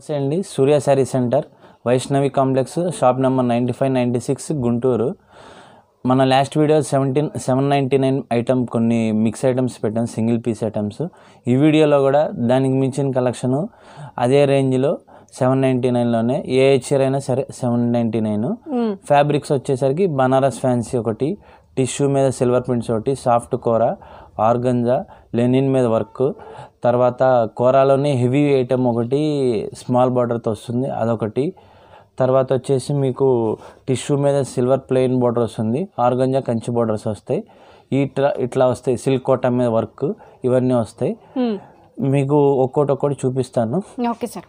నమస్తే అండి Surya saree center Vaishnavi complex shop number ninety five ninety six Guntur మన last video seventeen seven ninety nine item కొన్ని mix items పెట్టాం single piece items ఈ వీడియోలో కూడా దానికి మించిన కలెక్షను అదే రేంజ్లో సెవెన్ నైంటీ నైన్లోనే ఏ హెచ్ఆర్ అయినా సరే సెవెన్ నైంటీ నైన్ ఫ్యాబ్రిక్స్ వచ్చేసరికి బనారస్ ఫ్యాన్సీ ఒకటి టిష్యూ మీద సిల్వర్ ప్రింట్స్ ఒకటి సాఫ్ట్ కూర ఆర్గంజా లెనిన్ మీద వర్క్ తర్వాత కూరలోనే హెవీ ఐటమ్ ఒకటి స్మాల్ బార్డర్తో వస్తుంది అదొకటి తర్వాత వచ్చేసి మీకు టిష్యూ మీద సిల్వర్ ప్లెయిన్ బార్డర్ వస్తుంది ఆర్గంజా కంచి బార్డర్స్ వస్తాయి ఇట్లా ఇట్లా వస్తాయి సిల్క్ కోట మీద వర్క్ ఇవన్నీ వస్తాయి మీకు ఒక్కోటి ఒక్కోటి చూపిస్తాను ఓకే సార్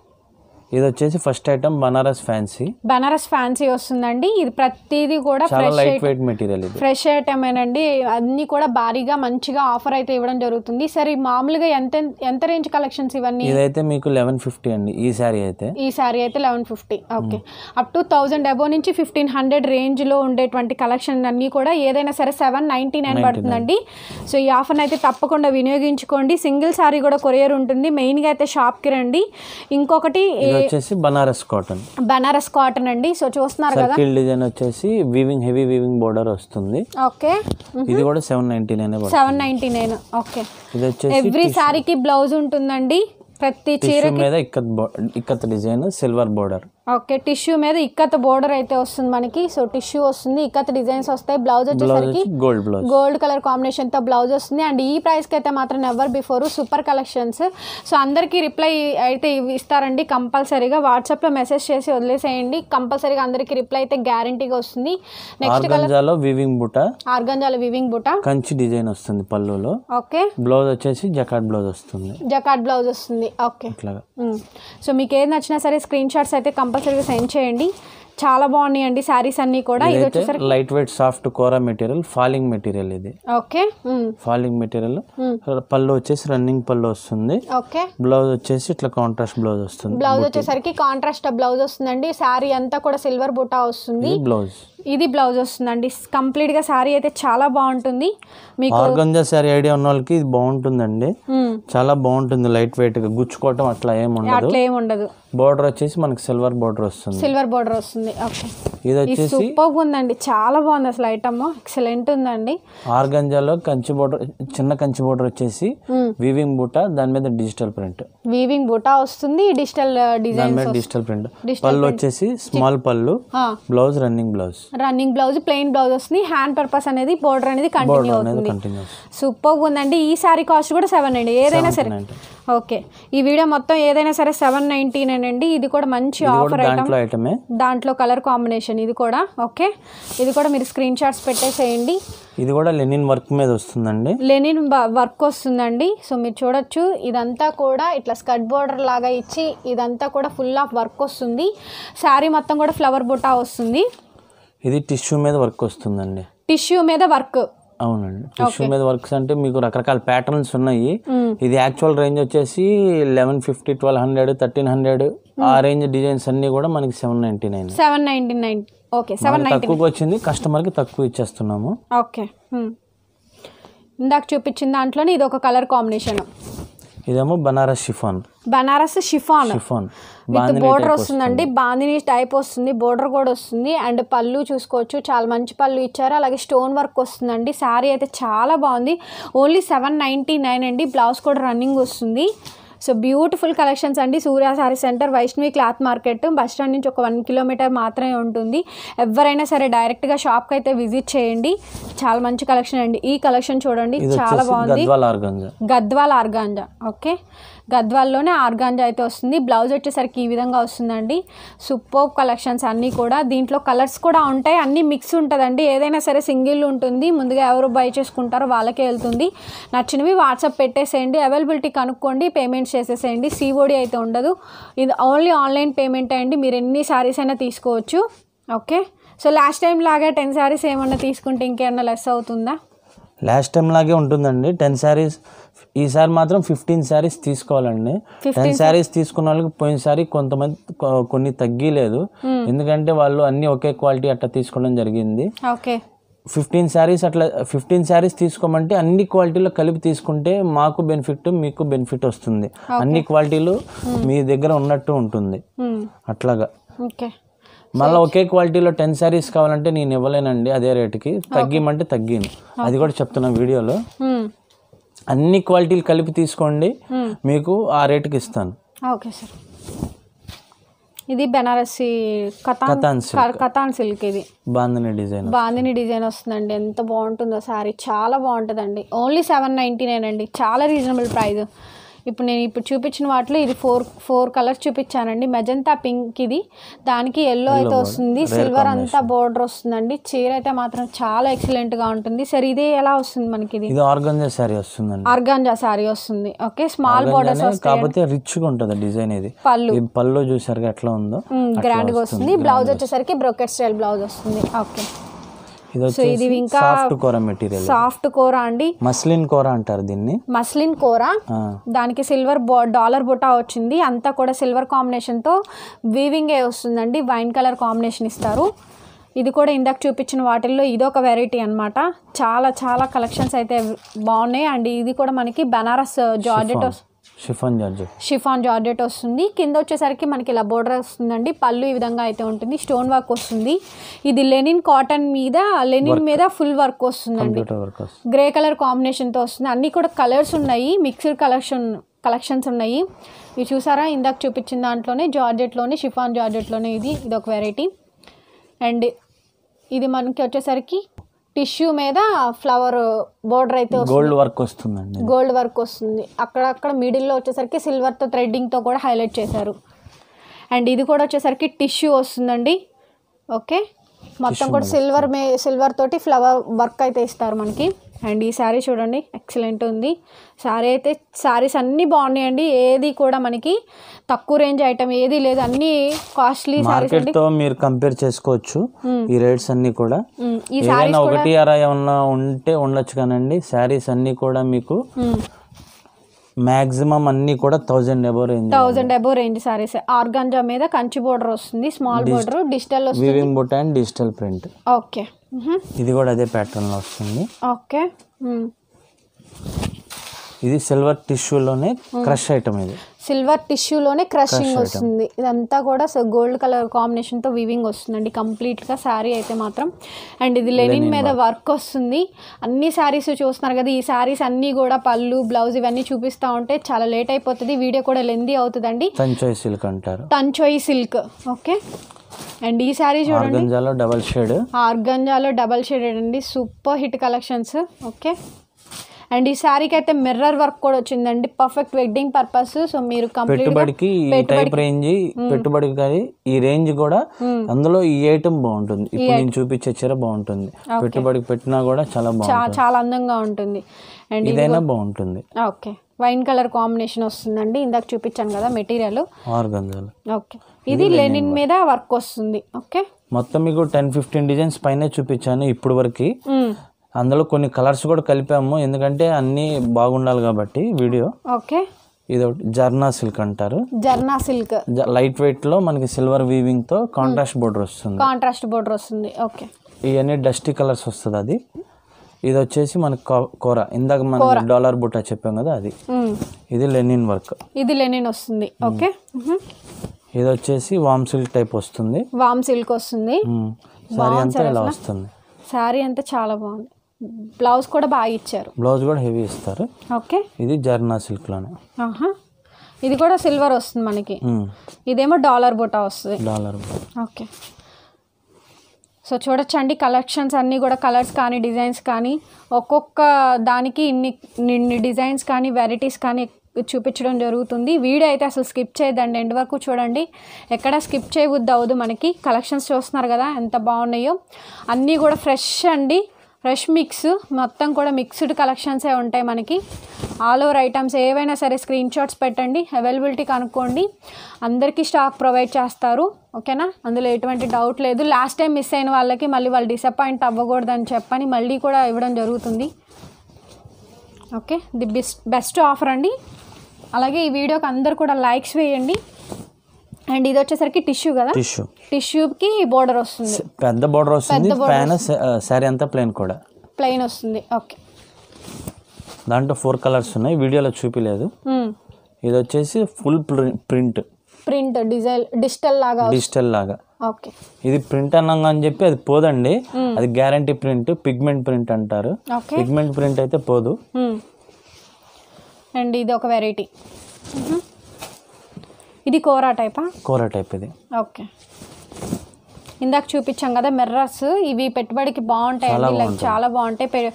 ఇది వచ్చేసి first item Banaras fancy Banaras fancy వస్తుందండి ఇది ప్రతిదీ కూడా చాలా లైట్ వెయిట్ మెటీరియల్ ఇది ఫ్రెష్ ఐటమ్ అండి అన్ని కూడా భారీగా మంచిగా ఆఫర్ అయితే ఇవ్వడం జరుగుతుంది సరే మామూలుగా ఎంత ఎంత రేంజ్ కలెక్షన్స్ ఇవన్నీ ఇదైతే మీకు లెవెన్ ఫిఫ్టీ అండి ఈ సారీ అయితే ఈ సారీ అయితే eleven fifty okay up to thousand above నుంచి ఫిఫ్టీన్ హండ్రెడ్ రేంజ్ లో ఉండేటువంటి కలెక్షన్ అన్ని కూడా ఏదైనా సరే సెవెన్ నైన్టీ నైన్ పడుతుందండి సో ఈ ఆఫర్ అయితే తప్పకుండా వినియోగించుకోండి సింగిల్ సారీ కూడా కొరియర్ ఉంటుంది మెయిన్గా అయితే షాప్ కి రండి ఇంకొకటి వచ్చేసి బనారస్ కాటన్ బనారస్ కాటన్ అండి సో చూస్తున్నారు కదా సర్కిల్ డిజైన్ వచ్చేసి వీవింగ్ హెవీ వీవింగ్ బోర్డర్ వస్తుంది ఓకే ఇది కూడా seven ninety nine seven ninety nine okay ఇది వచ్చేసి ఎవ్రీ సారీకి బ్లౌజ్ ఉంటుందండి ప్రతి చీర మీద ikat ikat design silver border okay tissue మీద ఇక్కత్ బోర్డర్ అయితే వస్తుంది మనకి సో టిష్యూ వస్తుంది ఇక్కత్ డిజైన్స్ వస్తాయి బ్లౌజ్ వచ్చేసరికి గోల్డ్ గోల్డ్ కలర్ కాంబినేషన్ తో బ్లౌజ్ వస్తుంది అండ్ ఈ ప్రైస్ కి అయితే మాత్రం ever before super collections so అందరికి రిప్లై అయితే ఇస్తారండి కంపల్సరీగా వాట్సాప్ లో మెసేజ్ చేసి వదిలేసేయండి కంపల్సరీగా అందరికి రిప్లై అయితే గ్యారంటీగా వస్తుంది నెక్స్ట్ కలర్ వివింగ్ బుట్ట ఆర్గంజాల వివింగ్ బుట కంచి డిజైన్ వస్తుంది పల్లూలో ఓకే బ్లౌజ్ వచ్చేసి జకాట్ బ్లౌజ్ వస్తుంది జకాట్ బ్లౌజ్ వస్తుంది ఓకే సో మీకు ఏది నచ్చినా సరే స్క్రీన్ షాట్స్ అయితే కంపల్సరీ కంపల్సరీగా సెండ్ చేయండి చాలా బాగున్నాయి అండి శారీస్ అన్ని కూడా ఇది వచ్చేసరికి లైట్ వెయిట్ సాఫ్ట్ కోరా మెటీరియల్ ఫాలింగ్ మెటీరియల్ ఇది ఓకే ఫాలింగ్ మెటీరియల్ పళ్ళు వచ్చేసి రన్నింగ్ పళ్ళు వస్తుంది ఓకే బ్లౌజ్ వచ్చేసి ఇట్లా కాంట్రాస్ట్ బ్లౌజ్ వస్తుంది బ్లౌజ్ వచ్చేసరికి కాంట్రాస్ట్ బ్లౌజ్ వస్తుందండి శారీ అంతా కూడా సిల్వర్ బుటా వస్తుంది బ్లౌజ్ ఇది బ్లౌజ్ వస్తుందండి కంప్లీట్ గా శారీ అయితే చాలా బాగుంటుంది మీకు ఆర్గంజా శారీ ఐడియా ఉన్న వాళ్ళకి ఇది బాగుంటుందండి చాలా బాగుంటుంది లైట్ వెయిట్ గా గుచ్చుకోవటం అట్లా ఏం ఉండదు బోర్డర్ వచ్చేసి మనకి సిల్వర్ బోర్డర్ వస్తుంది సిల్వర్ బోర్డర్ వస్తుంది ఇది వచ్చేసి సూపర్ ఉందండి చాలా బాగుంది అసలు ఐటమ్ ఎక్సలెంట్ ఉందండి ఆర్గంజాలో కంచి బోర్డర్ చిన్న కంచి బోర్డర్ వచ్చేసి వీవింగ్ బూటా దాని మీద డిజిటల్ ప్రింట్ వీవింగ్ బూటా వస్తుంది డిజిటల్ uh, డిజైన్ మీద డిజిటల్ ప్రింట్ పళ్ళు వచ్చేసి స్మాల్ పళ్ళు blouse running blouse running blouse plain blouse వస్తుంది హ్యాండ్ పర్పస్ అనేది బోర్డర్ అనేది కంటిన్యూ అవుతుంది సూపర్ ఉందండి ఈ సారీ కాస్ట్ కూడా సెవెన్ అండి ఏదైనా సరే ఓకే ఈ వీడియో మొత్తం ఏదైనా సరే సెవెన్ నైన్టీన్ అండి ఇది కూడా మంచి ఆఫర్ ఐటమ్ దాంట్లో కలర్ కాంబినేషన్ ఇది కూడా ఓకే ఇది కూడా మీరు స్క్రీన్ షాట్స్ పెట్టేసేయండి ఇది కూడా లెనిన్ వర్క్ మీద వస్తుందండి లెనిన్ వర్క్ వస్తుందండి సో మీరు చూడొచ్చు ఇదంతా కూడా ఇట్లా స్కర్ట్ బోర్డర్ లాగా ఇచ్చి ఇదంతా కూడా ఫుల్ ఆఫ్ వర్క్ వస్తుంది శారీ మొత్తం కూడా ఫ్లవర్ బుటా వస్తుంది ఇది టిష్యూ మీద వర్క్ వస్తుందండి టిష్యూ మీద వర్క్ అవునండి టిష్యూ మీద వర్క్స్ అంటే మీకు రకరకాల ప్యాటర్న్స్ ఉన్నాయి hmm. ఇది యాక్చువల్ రేంజ్ వచ్చేసి eleven fifty twelve hundred thirteen hundred ఆ రేంజ్ డిజైన్స్ అన్ని కూడా మనకి seven ninety nine seven ninety nine okay seven తక్కువకి వచ్చింది కస్టమర్ కి తక్కువ ఇచ్చేస్తున్నాము ఓకే hmm. ఇందాక చూపించిన దాంట్లోనే ఇది ఒక కలర్ కాంబినేషన్ ఇదేమో Banaras chiffon Banaras chiffon chiffon with border వస్తుందండి బాందిని టైప్ వస్తుంది బోర్డర్ కూడా వస్తుంది అండ్ పళ్ళు చూసుకోవచ్చు చాలా మంచి పళ్ళు ఇచ్చారు అలాగే స్టోన్ వర్క్ వస్తుందండి శారీ అయితే చాలా బాగుంది ఓన్లీ సెవెన్ నైంటీ నైన్ అండి బ్లౌజ్ కూడా రన్నింగ్ వస్తుంది సో బ్యూటిఫుల్ కలెక్షన్స్ అండి Surya saree center Vaishnavi cloth market bus stand నుంచి ఒక వన్ కిలోమీటర్ మాత్రమే ఉంటుంది ఎవరైనా సరే డైరెక్ట్గా షాప్కి అయితే విజిట్ చేయండి చాలా మంచి కలెక్షన్ అండి ఈ కలెక్షన్ చూడండి చాలా బాగుంది గద్వాల్ ఆర్గాంజా ఓకే గద్వాల్లోనే ఆర్గాంజా అయితే వస్తుంది బ్లౌజ్ వచ్చేసరికి ఈ విధంగా వస్తుందండి సూపర్ కలెక్షన్స్ అన్నీ కూడా దీంట్లో కలర్స్ కూడా ఉంటాయి అన్నీ మిక్స్ ఉంటుందండి ఏదైనా సరే సింగిల్ ఉంటుంది ముందుగా ఎవరు బై చేసుకుంటారో వాళ్ళకే వెళ్తుంది నచ్చినవి వాట్సాప్ పెట్టేసేయండి అవైలబిలిటీ కనుక్కోండి పేమెంట్ చేసేసేయండి సీఓడి అయితే ఉండదు ఇది ఓన్లీ ఆన్లైన్ పేమెంట్ అయ్యండి మీరు ఎన్ని శారీస్ అయినా తీసుకోవచ్చు ఓకే సో లాస్ట్ టైం లాగా టెన్ శారీస్ ఏమన్నా తీసుకుంటే ఇంకేమన్నా లెస్ అవుతుందా లాస్ట్ టైం లాగే ఉంటుందండి టెన్ శారీస్ ఈసారి మాత్రం ఫిఫ్టీన్ శారీస్ తీసుకోవాలండి టెన్ శారీస్ తీసుకున్న వాళ్ళకి పోయినసారి కొంతమంది కొన్ని తగ్గిలేదు hmm. ఎందుకంటే వాళ్ళు అన్ని ఒకే క్వాలిటీ అట్లా తీసుకోవడం జరిగింది ఫిఫ్టీన్ శారీస్ అట్లా ఫిఫ్టీన్ శారీస్ తీసుకోమంటే అన్ని క్వాలిటీలో కలిపి తీసుకుంటే మాకు బెనిఫిట్ మీకు బెనిఫిట్ వస్తుంది అన్ని క్వాలిటీలు hmm. మీ దగ్గర ఉన్నట్టు ఉంటుంది hmm. అట్లాగా మళ్ళీ ఒకే క్వాలిటీలో టెన్ శారీస్ కావాలంటే నేను ఇవ్వలేనండి అదే రేటుకి తగ్గిమంటే తగ్గిను అది కూడా చెప్తున్నాను వీడియోలో అన్ని క్వాలిటీలు కలిపి తీసుకోండి hmm. మీకు ఆ రేటుకి ఇస్తాను ఓకే సార్ ఇది బెనారసి కథాన్ సిల్క్ ఇది బాందిని డిజైన్ బాందిని డిజైన్ వస్తుందండి ఎంత బాగుంటుందో సారీ చాలా బాగుంటుందండి ఓన్లీ సెవెన్ నైన్టీ నైన్ అండి చాలా రీజనబుల్ ప్రైస్ ఇప్పుడు నేను ఇప్పుడు చూపించిన వాటిలో ఇది ఫోర్ ఫోర్ కలర్స్ చూపించానండి మెజంతా పింక్ ఇది దానికి ఎల్లో అయితే వస్తుంది సిల్వర్ అంతా బోర్డర్ వస్తుందండి చీర అయితే మాత్రం చాలా ఎక్సలెంట్ గా ఉంటుంది సరే ఇది ఎలా వస్తుంది మనకి ఇది ఆర్గాంజా సారీ వస్తుంది ఆర్గాంజా సారీ వస్తుంది ఓకే స్మాల్ బోర్డర్స్ కాకపోతే రిచ్ గా ఉంటుంది డిజైన్ ఇది పళ్ళు పళ్ళు చూసారు ఎట్లా ఉందో గ్రాండ్ గా వస్తుంది బ్లౌజ్ వచ్చేసరికి బ్రోకెట్ స్టైల్ బ్లౌజ్ వస్తుంది ఓకే సో ఇది ఇంకా సాఫ్ట్ కూర మెటీరియల్ సాఫ్ట్ అండి మస్లిన్ కూర అంటారు దీన్ని మస్లిన్ కూర దానికి సిల్వర్ డాలర్ బుటా వచ్చింది అంతా కూడా సిల్వర్ కాంబినేషన్ తో వీవింగ్ ఏ వస్తుందండి వైన్ కలర్ కాంబినేషన్ ఇస్తారు ఇది కూడా ఇందాక చూపించిన వాటిల్లో ఇది ఒక వెరైటీ అనమాట చాలా చాలా కలెక్షన్స్ అయితే బాగున్నాయి అండ్ ఇది కూడా మనకి Banaras georgette chiffon georgette chiffon georgette వస్తుంది కింద వచ్చేసరికి మనకి ఇలా బోర్డర్ వస్తుందండి పళ్ళు ఈ విధంగా అయితే ఉంటుంది స్టోన్ వర్క్ వస్తుంది ఇది లెనిన్ కాటన్ మీద లెనిన్ మీద ఫుల్ వర్క్ వస్తుందండి గ్రే కలర్ కాంబినేషన్తో వస్తుంది అన్ని కూడా కలర్స్ ఉన్నాయి మిక్స్డ్ కలెక్షన్ కలెక్షన్స్ ఉన్నాయి ఇవి చూసారా ఇందాక చూపించిన దాంట్లోనే జార్జెట్లోనే షిఫాన్ జార్జెట్లోనే ఇది ఇది ఒక వెరైటీ అండ్ ఇది మనకి వచ్చేసరికి టిష్యూ మీద ఫ్లవర్ బోర్డర్ అయితే గోల్డ్ వర్క్ వస్తుందండి గోల్డ్ వర్క్ వస్తుంది అక్కడక్కడ మిడిల్లో వచ్చేసరికి సిల్వర్తో థ్రెడ్డింగ్తో కూడా హైలైట్ చేశారు అండ్ ఇది కూడా వచ్చేసరికి టిష్యూ వస్తుందండి ఓకే మొత్తం కూడా సిల్వర్ మే సిల్వర్ తోటి ఫ్లవర్ వర్క్ అయితే ఇస్తారు మనకి అండ్ ఈ శారీ చూడండి ఎక్సలెంట్ ఉంది శారీ అయితే శారీస్ అన్నీ బాగున్నాయండి ఏది కూడా మనకి తక్కువ రేంజ్ ఐటమ్ ఏది లేదు అన్ని కాస్ట్లీ మార్కెట్ మీరు కంపేర్ చేసుకోవచ్చు ఈ రేట్స్ అన్ని కూడా ఈ శారీస్ ఒకటి అర ఏమన్నా ఉంటే ఉండొచ్చు కానండి శారీస్ అన్ని కూడా మీకు మాక్సిమం అన్ని కూడా thousand above range thousand above range sarees organza మీద కంచి బోర్డర్ వస్తుంది స్మాల్ బోర్డర్ డిజిటల్ వివింగ్ బుట్ అండ్ డిజిటల్ ప్రింట్ ఓకే ఇది కూడా అదే లో వస్తుంది ఓకే ఇది సిల్వర్ టిష్యూలోనే క్రష్ ఐటమ్ ఇది సిల్వర్ టిష్యూలోనే క్రషింగ్ వస్తుంది ఇదంతా కూడా గోల్డ్ కలర్ కాంబినేషన్తో వీవింగ్ వస్తుందండి కంప్లీట్గా శారీ అయితే మాత్రం అండ్ ఇది లెనిన్ మీద వర్క్ వస్తుంది అన్ని శారీస్ చూస్తున్నారు కదా ఈ శారీస్ అన్ని కూడా పళ్ళు బ్లౌజ్ ఇవన్నీ చూపిస్తా ఉంటే చాలా లేట్ అయిపోతుంది వీడియో కూడా లెందీ అవుతుందండి టంచోయి సిల్క్ అంటారు టంచోయి సిల్క్ ఓకే అండ్ ఈ సారీ చూడండి ఆర్గంజాలో డబల్ షేడ్ ఆర్గంజాలో డబల్ షేడ్ అండి super hit collections okay and ఈ శారీకి అయితే మిర్రర్ వర్క్ కూడా వచ్చిందండి పర్ఫెక్ట్ వెడ్డింగ్ పర్పస్ సో మీరు పెట్టుబడికి టైప్ రేంజ్ hmm. పెట్టుబడికి కానీ ఈ రేంజ్ కూడా hmm. అందులో ఈ ఐటమ్ బాగుంటుంది ఇప్పుడు నేను చూపించే చీర బాగుంటుంది పెట్టుబడికి పెట్టినా కూడా చాలా బాగుంటుంది చాలా అందంగా ఉంటుంది అండ్ ఇదైనా బాగుంటుంది ఓకే వైన్ కలర్ కాంబినేషన్ వస్తుందండి ఇందాక చూపించాను కదా మెటీరియల్ ఆర్గంజాలు ఓకే ఇది లెనిన్ మీద వర్క్ వస్తుంది ఓకే మొత్తం మీకు టెన్ ఫిఫ్టీన్ డిజైన్స్ పైన చూపించాను ఇప్పుడు వరకు hmm. అందులో కొన్ని కలర్స్ కూడా కలిపాము ఎందుకంటే అన్ని బాగుండాలి కాబట్టి వీడియో ఓకే ఇది ఒకటి జర్నా సిల్క్ అంటారు జర్నా సిల్క్ లైట్ వెయిట్ లో మనకి సిల్వర్ వీవింగ్ తో కాంట్రాస్ట్ బోర్డర్ hmm. వస్తుంది కాంట్రాస్ట్ బోర్డర్ వస్తుంది ఓకే ఇవన్నీ డస్టీ కలర్స్ వస్తుంది అది ఇది వచ్చేసి మన కూర ఇందాక మనం డాలర్ బుట్ట చెప్పాం కదా అది hmm. ఇది లెనిన్ వర్క్ ఇది లెనిన్ వస్తుంది ఓకే mm-hmm. ఇది వచ్చేసి వామ్ సిల్క్ టైప్ వస్తుంది వామ్ సిల్క్ వస్తుంది సారీ అంతా ఇలా వస్తుంది సారీ అంతా చాలా బాగుంది బ్లౌజ్ కూడా బాగా ఇచ్చారు బ్లౌజ్ కూడా హెవీ ఇస్తారు ఓకే ఇది జర్నా సిల్క్ లోనే ఇది కూడా సిల్వర్ వస్తుంది మనకి ఇదేమో డాలర్ బుటా వస్తుంది డాలర్ ఓకే సో చూడొచ్చండి కలెక్షన్స్ అన్నీ కూడా కలర్స్ కానీ డిజైన్స్ కానీ ఒక్కొక్క దానికి ఇన్ని ఇన్ని డిజైన్స్ కానీ వెరైటీస్ కానీ చూపించడం జరుగుతుంది వీడియో అయితే అసలు స్కిప్ చేయదండి ఎండ్ వరకు చూడండి ఎక్కడ స్కిప్ చేయబుద్ది అవ్వదు మనకి కలెక్షన్స్ చూస్తున్నారు కదా ఎంత బాగున్నాయో అన్నీ కూడా ఫ్రెష్ అండి ఫ్రెష్ మిక్స్ మొత్తం కూడా మిక్స్డ్ కలెక్షన్సే ఉంటాయి మనకి ఆల్ ఓవర్ ఐటమ్స్ ఏవైనా సరే స్క్రీన్ షాట్స్ పెట్టండి అవైలబిలిటీ కనుక్కోండి అందరికీ స్టాక్ ప్రొవైడ్ చేస్తారు ఓకేనా అందులో ఎటువంటి డౌట్ లేదు లాస్ట్ టైం మిస్ అయిన వాళ్ళకి మళ్ళీ వాళ్ళు డిసప్పాయింట్ అవ్వకూడదని చెప్పని మళ్ళీ కూడా ఇవ్వడం జరుగుతుంది okay the best best offer అండి అలాగే ఈ వీడియోకి అందరు కూడా లైక్స్ వేయండి అండ్ ఇది వచ్చేసరికి టిష్యూ కదా టిష్యూ టిష్యూకి బోర్డర్ వస్తుంది పెద్ద బోర్డర్ వస్తుంది ప్యాన్ సారీ అంతా ప్లెయిన్ కూడా ప్లెయిన్ వస్తుంది ఓకే దాంట్లో ఫోర్ కలర్స్ ఉన్నాయి వీడియోలో చూపిలేదు ఇది వచ్చేసి full print print design digital లాగా డిజిటల్ లాగా ఓకే ఇది ప్రింట్ అన్నాం అని చెప్పి అది పోదండి అది గ్యారంటీ ప్రింట్ పిగ్మెంట్ ప్రింట్ అంటారు పిగ్మెంట్ ప్రింట్ అయితే పోదు అండ్ ఇది ఒక వెరైటీ ఇది కోరా టైపా కోరా టైప్ ఇది ఓకే ఇందాక చూపించాం కదా మిర్రర్స్ ఇవి పెట్టుబడికి బాగుంటాయి చాలా బాగుంటాయి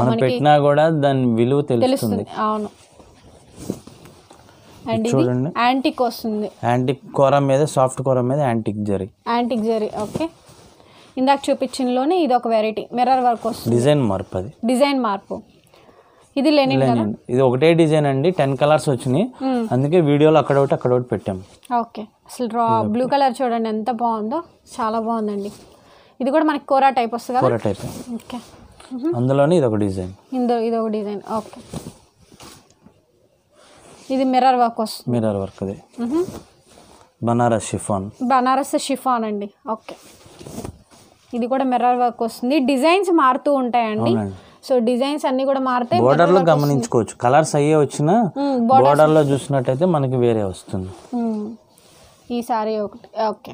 మనం పెట్టినా కూడా దాని విలువ తెలుస్తుంది అవును అండ్ చూడండి యాంటిక్ వస్తుంది యాంటిక్ కోరం మీద సాఫ్ట్ కోరం మీద antique zari antique zari okay ఇందాక చూపించినలోనే ఇది ఒక వెరైటీ మిర్రర్ వర్క్ వస్తుంది డిజైన్ మార్పు అది డిజైన్ మార్పు ఇది లెనిన్ ఇది ఒకటే డిజైన్ అండి టెన్ కలర్స్ వచ్చినాయి అందుకే వీడియోలో అక్కడ ఒకటి అక్కడ ఒకటి పెట్టాం ఓకే అసలు రా బ్లూ కలర్ చూడండి ఎంత బాగుందో చాలా బాగుందండి ఇది కూడా మనకి కోరా టైప్ వస్తుంది కోరా టైప్ ఓకే అందులోనే ఇది ఒక డిజైన్ ఇందులో ఇది ఒక డిజైన్ ఓకే ఇది మిర్రర్ వర్క్ వస్తుంది మిర్రర్ వర్క్ అది బనారస్ షిఫాన్ బనారస్ షిఫాన్ అండి ఓకే ఇది కూడా మిర్రర్ వర్క్ వస్తుంది డిజైన్స్ మారుతూ ఉంటాయండి సో డిజైన్స్ అన్ని కూడా మారుతాయి బోర్డర్ లో గమనించుకోవచ్చు కలర్స్ అయ్యే వచ్చిన బోర్డర్ లో చూసినట్టయితే మనకి వేరే వస్తుంది ఈ సారీ ఒకటి ఓకే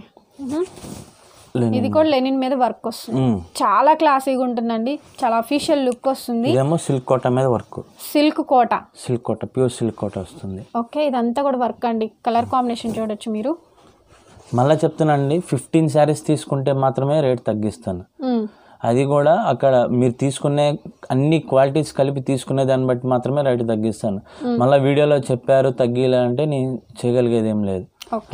ఇది కూడా లెనిన్ మీద వర్క్ వస్తుంది చాలా క్లాసీగా ఉంటుందండి చాలా అఫీషియల్ లుక్ వస్తుంది ఏమో సిల్క్ కోట మీద work silk Kota silk Kota pure silk Kota వస్తుంది ఓకే ఇదంతా కూడా వర్క్ అండి కలర్ కాంబినేషన్ చూడొచ్చు మీరు మళ్ళీ చెప్తున్నానండి ఫిఫ్టీన్ శారీస్ తీసుకుంటే మాత్రమే రేట్ తగ్గిస్తాను అది కూడా అక్కడ మీరు తీసుకునే అన్ని క్వాలిటీస్ కలిపి తీసుకునే దాన్ని బట్టి మాత్రమే రేటు తగ్గిస్తాను మళ్ళీ వీడియోలో చెప్పారు తగ్గిలే అంటే నేను చేయగలిగేది ఏం లేదు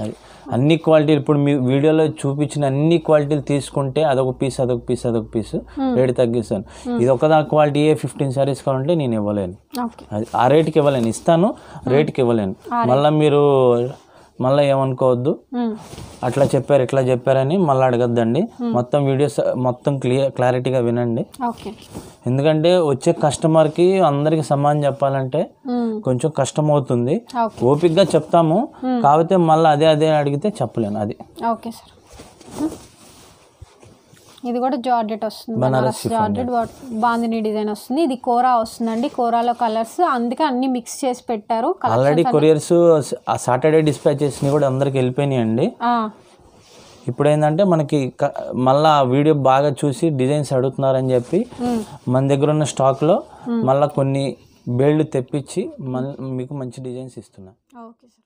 అది అన్ని క్వాలిటీలు ఇప్పుడు మీ వీడియోలో చూపించిన అన్ని క్వాలిటీలు తీసుకుంటే అదొక పీస్ అదొక పీస్ అదొక పీస్ రేట్ తగ్గిస్తాను ఇది ఒకదా ఏ ఫిఫ్టీన్ సారీస్ కావాలంటే నేను ఇవ్వలేను ఆ రేట్కి ఇవ్వలేను ఇస్తాను రేట్కి ఇవ్వలేను మళ్ళీ మీరు మళ్ళీ ఏమనుకోవద్దు అట్లా చెప్పారు ఇట్లా చెప్పారని మళ్ళీ అడగద్దండి మొత్తం వీడియోస్ మొత్తం క్లియర్ క్లారిటీగా వినండి ఎందుకంటే వచ్చే కస్టమర్కి అందరికి సమానం చెప్పాలంటే కొంచెం కష్టం అవుతుంది ఓపిక్గా చెప్తాము కాకపోతే మళ్ళీ అదే అదే అడిగితే చెప్పలేను అది ఓకే సార్ ఇది కూడా జార్జెట్ వస్తుంది బనారస్ జార్జెట్ బాందిని డిజైన్ వస్తుంది ఇది కోరా వస్తుందండి కోరాలో కలర్స్ అందుకే అన్ని మిక్స్ చేసి పెట్టారు ఆల్రెడీ కొరియర్స్ ఆ సాటర్డే డిస్పాచెస్ ని కూడా అందరికి వెళ్ళిపోయినాయి అండి ఇప్పుడు ఏంటంటే మనకి మళ్ళీ వీడియో బాగా చూసి డిజైన్స్ అడుగుతున్నారని చెప్పి మన దగ్గర ఉన్న స్టాక్లో మళ్ళీ కొన్ని బెల్ట్ తెప్పించి మీకు మంచి డిజైన్స్ ఇస్తున్నాం ఓకే